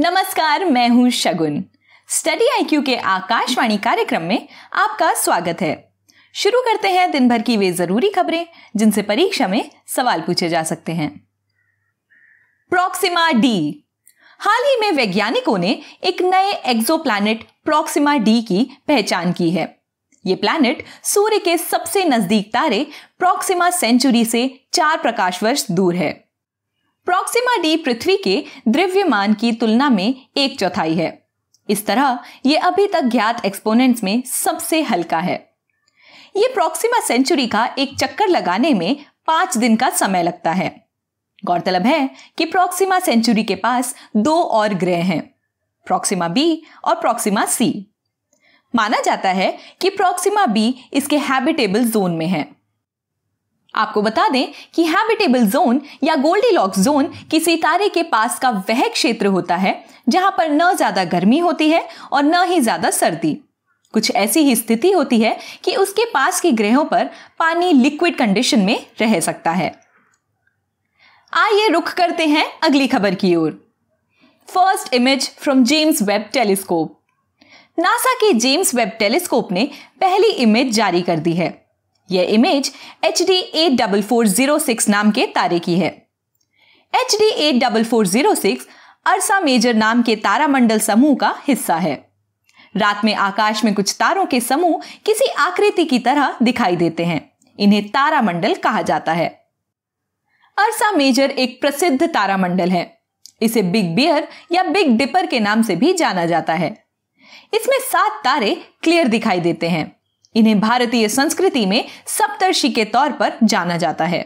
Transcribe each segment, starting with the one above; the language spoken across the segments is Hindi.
नमस्कार मैं हूं शगुन स्टडी आईक्यू के आकाशवाणी कार्यक्रम में आपका स्वागत है शुरू करते हैं दिन भर की वे जरूरी खबरें जिनसे परीक्षा में सवाल पूछे जा सकते हैं प्रोक्सिमा डी हाल ही में वैज्ञानिकों ने एक नए प्लानिट प्रोक्सिमा डी की पहचान की है ये प्लैनेट सूर्य के सबसे नजदीक तारे प्रोक्सिमा सेंचुरी से चार प्रकाश वर्ष दूर है प्रॉक्सिमा डी पृथ्वी के द्रव्यमान की तुलना में एक चौथाई है इस तरह यह अभी तक ज्ञात एक्सपोनेंट्स में सबसे हल्का है यह प्रॉक्सिमा सेंचुरी का एक चक्कर लगाने में पांच दिन का समय लगता है गौरतलब है कि प्रॉक्सिमा सेंचुरी के पास दो और ग्रह हैं प्रॉक्सिमा बी और प्रॉक्सिमा सी माना जाता है कि प्रॉक्सिमा बी इसके हैबिटेबल जोन में है आपको बता दें कि हैबिटेबल जोन या गोल्डी लॉक जोन किसी तारे के पास का वह क्षेत्र होता है जहां पर न ज्यादा गर्मी होती है और न ही ज्यादा सर्दी कुछ ऐसी ही स्थिति होती है कि उसके पास के ग्रहों पर पानी लिक्विड कंडीशन में रह सकता है आइए रुख करते हैं अगली खबर की ओर first image from James Webb telescope NASA के जेम्स वेब टेलीस्कोप ने पहली इमेज जारी कर दी है यह image H D eight double four zero six नाम के तारे की है H D eight double four zero six ursa major नाम के तारामंडल समूह का हिस्सा है रात में आकाश में कुछ तारों के समूह किसी आकृति की तरह दिखाई देते हैं इन्हें तारामंडल कहा जाता है अरसा मेजर एक प्रसिद्ध तारामंडल है इसे बिग बियर या बिग डिपर के नाम से भी जाना जाता है इसमें सात तारे क्लियर दिखाई देते हैं इन्हें भारतीय संस्कृति में सप्तर्षि के तौर पर जाना जाता है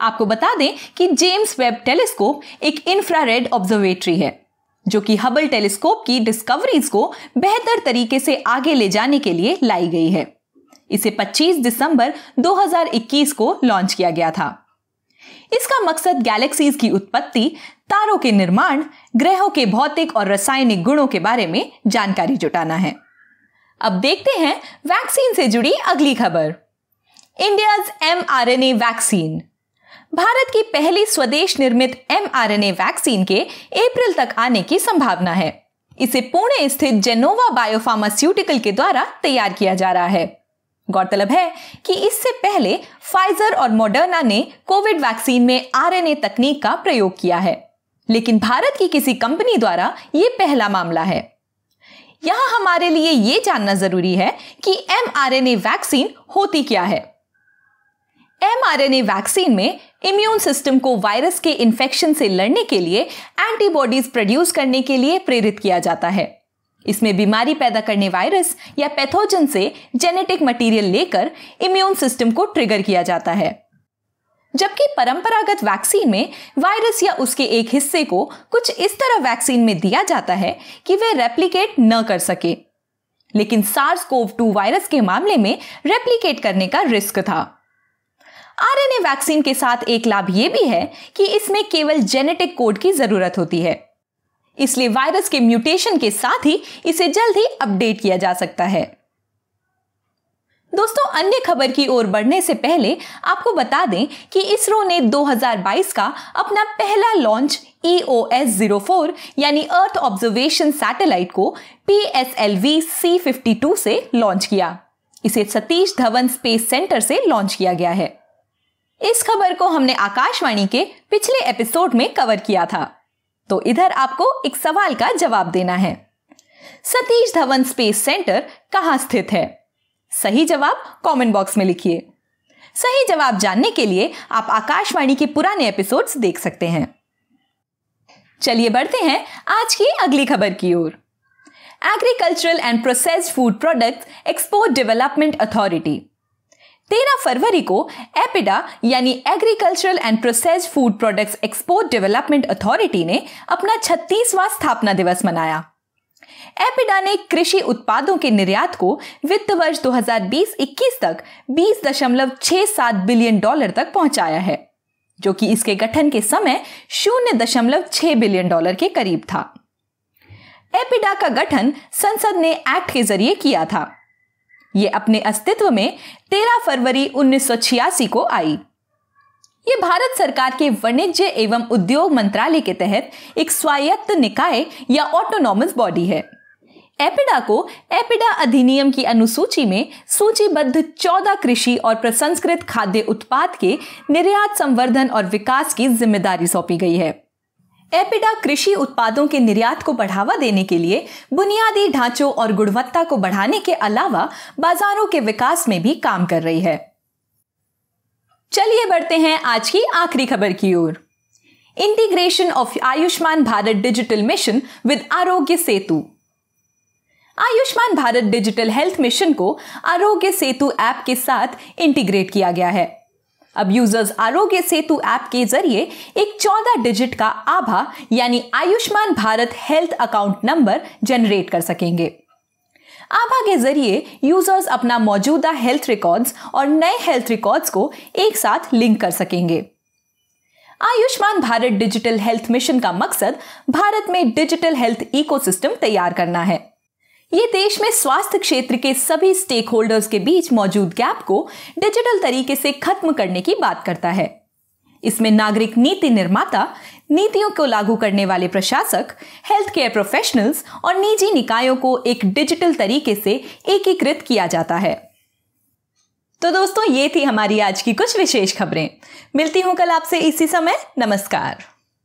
आपको बता दें कि जेम्स वेब टेलीस्कोप एक इंफ्रारेड ऑब्जर्वेटरी है जो कि हबल टेलीस्कोप की डिस्कवरीज को बेहतर तरीके से आगे ले जाने के लिए लाई गई है इसे 25 दिसंबर 2021 को लॉन्च किया गया था इसका मकसद गैलेक्सीज की उत्पत्ति तारों के निर्माण ग्रहों के भौतिक और रासायनिक गुणों के बारे में जानकारी जुटाना है अब देखते हैं वैक्सीन से जुड़ी अगली खबर India's M R N A vaccine Bharat की पहली स्वदेश निर्मित M R N A vaccine के अप्रैल तक आने की संभावना है इसे पुणे स्थित जेनोवा बायोफार्मास्यूटिकल के द्वारा तैयार किया जा रहा है गौरतलब है कि इससे पहले फाइजर और मोडर्ना ने कोविड वैक्सीन में आरएनए तकनीक का प्रयोग किया है लेकिन भारत की किसी कंपनी द्वारा यह पहला मामला है यहाँ हमारे लिए ये जानना जरूरी है कि ए वैक्सीन होती क्या है ए वैक्सीन में इम्यून सिस्टम को वायरस के इन्फेक्शन से लड़ने के लिए एंटीबॉडीज प्रोड्यूस करने के लिए प्रेरित किया जाता है इसमें बीमारी पैदा करने वायरस या पैथोजन से जेनेटिक मटेरियल लेकर इम्यून सिस्टम को ट्रिगर किया जाता है जबकि परंपरागत वैक्सीन में वायरस या उसके एक हिस्से को कुछ इस तरह वैक्सीन में दिया जाता है कि वे रेप्लिकेट न कर सके लेकिन सार्स कोव टू वायरस के मामले में रेप्लिकेट करने का रिस्क था आरएनए वैक्सीन के साथ एक लाभ यह भी है कि इसमें केवल जेनेटिक कोड की जरूरत होती है इसलिए वायरस के म्यूटेशन के साथ ही इसे जल्द ही अपडेट किया जा सकता है दोस्तों अन्य खबर की ओर बढ़ने से पहले आपको बता दें कि इसरो ने 2022 का अपना पहला launch E O S zero four यानी अर्थ ऑब्जर्वेशन सैटेलाइट को P S L V C fifty two से लॉन्च किया इसे सतीश धवन स्पेस सेंटर से लॉन्च किया गया है इस खबर को हमने आकाशवाणी के पिछले एपिसोड में कवर किया था तो इधर आपको एक सवाल का जवाब देना है सतीश धवन स्पेस सेंटर कहाँ स्थित है सही जवाब कमेंट बॉक्स में लिखिए सही जवाब जानने के लिए आप आकाशवाणी के पुराने एपिसोड्स देख सकते हैं चलिए बढ़ते हैं आज की अगली खबर की ओर agricultural and processed food products export development authority तेरह फरवरी को एपिडा यानी agricultural and processed food products export development authority ने अपना 36वां स्थापना दिवस मनाया एपिडा ने कृषि उत्पादों के निर्यात को वित्त वर्ष 2020-21 तक 20.67 बिलियन डॉलर तक पहुंचाया है जो कि इसके गठन के समय 0.6 बिलियन डॉलर के करीब था एपिडा का गठन संसद ने एक्ट के जरिए किया था ये अपने अस्तित्व में 13 फरवरी 1986 को आई ये भारत सरकार के वाणिज्य एवं उद्योग मंत्रालय के तहत एक स्वायत्त निकाय या ऑटोनॉमस बॉडी है एपिडा को एपिडा अधिनियम की अनुसूची में सूचीबद्ध 14 कृषि और प्रसंस्कृत खाद्य उत्पाद के निर्यात संवर्धन और विकास की जिम्मेदारी सौंपी गई है एपिडा कृषि उत्पादों के निर्यात को बढ़ावा देने के लिए बुनियादी ढांचों और गुणवत्ता को बढ़ाने के अलावा बाजारों के विकास में भी काम कर रही है चलिए बढ़ते हैं आज की आखिरी खबर की ओर integration of Ayushman Bharat digital mission with Arogya Setu Ayushman Bharat digital health mission को आरोग्य सेतु ऐप के साथ इंटीग्रेट किया गया है अब यूजर्स आरोग्य सेतु ऐप के जरिए एक 14 डिजिट का आभा यानी Ayushman Bharat health account number generate कर सकेंगे आभा के जरिए यूजर्स अपना मौजूदा हेल्थ रिकॉर्ड्स और नए हेल्थ रिकॉर्ड्स को एक साथ लिंक कर सकेंगे Ayushman Bharat digital health mission का मकसद भारत में डिजिटल हेल्थ इकोसिस्टम तैयार करना है ये देश में स्वास्थ्य क्षेत्र के सभी स्टेक होल्डर्स के बीच मौजूद गैप को डिजिटल तरीके से खत्म करने की बात करता है इसमें नागरिक नीति निर्माता नीतियों को लागू करने वाले प्रशासक हेल्थ केयर प्रोफेशनल्स और निजी निकायों को एक डिजिटल तरीके से एकीकृत किया जाता है तो दोस्तों ये थी हमारी आज की कुछ विशेष खबरें मिलती हूं कल आपसे इसी समय नमस्कार